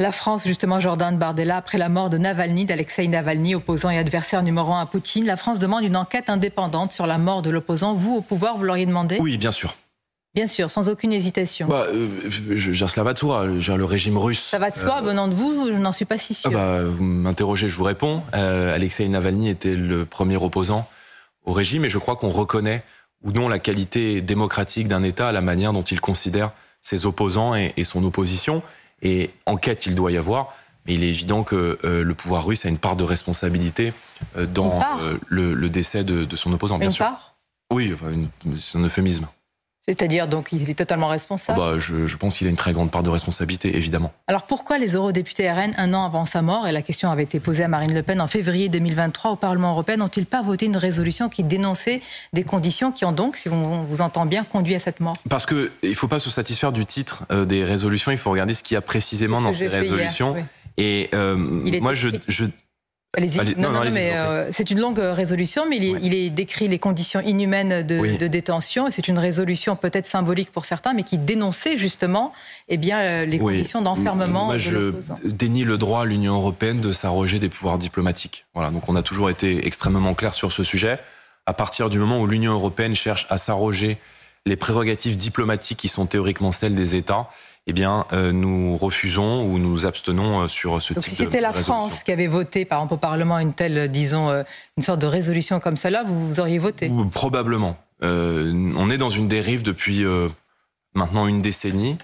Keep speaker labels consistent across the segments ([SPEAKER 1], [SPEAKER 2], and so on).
[SPEAKER 1] La France, justement, Jordan Bardella, après la mort de Navalny, d'Alexei Navalny, opposant et adversaire numéro un à Poutine, la France demande une enquête indépendante sur la mort de l'opposant. Vous, au pouvoir, vous l'auriez demandé Oui, bien sûr. Bien sûr, sans aucune hésitation. Bah,
[SPEAKER 2] euh, cela va de soi, le régime russe. Ça va de soi, euh,
[SPEAKER 1] venant de vous, je n'en suis pas si sûr. Ah
[SPEAKER 2] bah, vous m'interrogez, je vous réponds. Euh, Alexei Navalny était le premier opposant au régime et je crois qu'on reconnaît ou non la qualité démocratique d'un État à la manière dont il considère ses opposants et son opposition. Et enquête, il doit y avoir. Mais il est évident que euh, le pouvoir russe a une part de responsabilité euh, dans euh, le, décès de, son opposant, bien une sûr. Part oui, c'est un euphémisme.
[SPEAKER 1] C'est-à-dire, donc, il est totalement responsable
[SPEAKER 2] ah bah, je, pense qu'il a une très grande part de responsabilité, évidemment.
[SPEAKER 1] Alors, pourquoi les eurodéputés RN, un an avant sa mort, et la question avait été posée à Marine Le Pen en février 2023 au Parlement européen, n'ont-ils pas voté une résolution qui dénonçait des conditions qui ont donc, si on vous entend bien, conduit à cette mort
[SPEAKER 2] Parce qu'il ne faut pas se satisfaire du titre euh, des résolutions, il faut regarder ce qu'il y a précisément dans ces résolutions. Et euh, moi, je, je mais euh,
[SPEAKER 1] c'est une longue euh, résolution, mais il, décrit les conditions inhumaines de, détention, c'est une résolution peut-être symbolique pour certains, mais qui dénonçait justement eh bien, euh, les conditions d'enfermement. je
[SPEAKER 2] dénie le droit à l'Union européenne de s'arroger des pouvoirs diplomatiques. Voilà, donc on a toujours été extrêmement clair sur ce sujet. À partir du moment où l'Union européenne cherche à s'arroger les prérogatives diplomatiques qui sont théoriquement celles des États, eh bien, euh, nous refusons ou nous abstenons euh, sur ce type si de Donc, si c'était la France
[SPEAKER 1] qui avait voté, par exemple, au Parlement, une telle, euh, disons, une sorte de résolution comme celle-là, vous, auriez voté
[SPEAKER 2] Probablement. on est dans une dérive depuis maintenant une décennie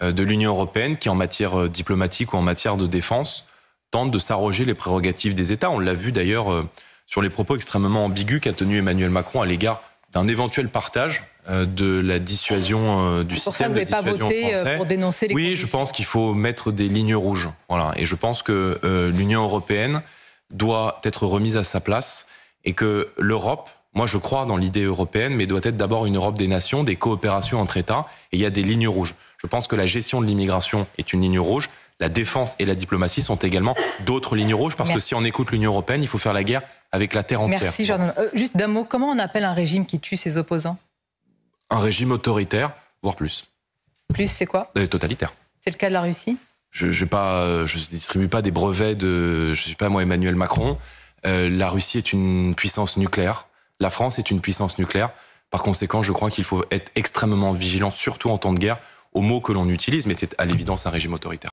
[SPEAKER 2] de l'Union européenne qui, en matière diplomatique ou en matière de défense, tente de s'arroger les prérogatives des États. On l'a vu d'ailleurs sur les propos extrêmement ambigus qu'a tenu Emmanuel Macron à l'égard d'un éventuel partage euh, de la dissuasion euh, du système. Pour ça, vous n'avez pas voté euh, français. dénoncer Oui, je pense qu'il faut mettre des lignes rouges. Voilà, et je pense que l'Union européenne doit être remise à sa place et que l'Europe. Moi, je crois dans l'idée européenne, mais doit être d'abord une Europe des nations, des coopérations entre États, et il y a des lignes rouges. Je pense que la gestion de l'immigration est une ligne rouge la défense et la diplomatie sont également d'autres lignes rouges, parce que si on écoute l'Union européenne, il faut faire la guerre avec la terre entière. Merci
[SPEAKER 1] Jordan. Euh, juste d'un mot, comment on appelle un régime qui tue ses opposants
[SPEAKER 2] Un régime autoritaire, voire plus. Plus, c'est quoi euh, Totalitaire.
[SPEAKER 1] C'est le cas de la Russie
[SPEAKER 2] Je ne euh, distribue pas des brevets de, je ne suis pas moi Emmanuel Macron. la Russie est une puissance nucléaire. La France est une puissance nucléaire. Par conséquent, je crois qu'il faut être extrêmement vigilant, surtout en temps de guerre, aux mots que l'on utilise, mais c'est à l'évidence un régime autoritaire.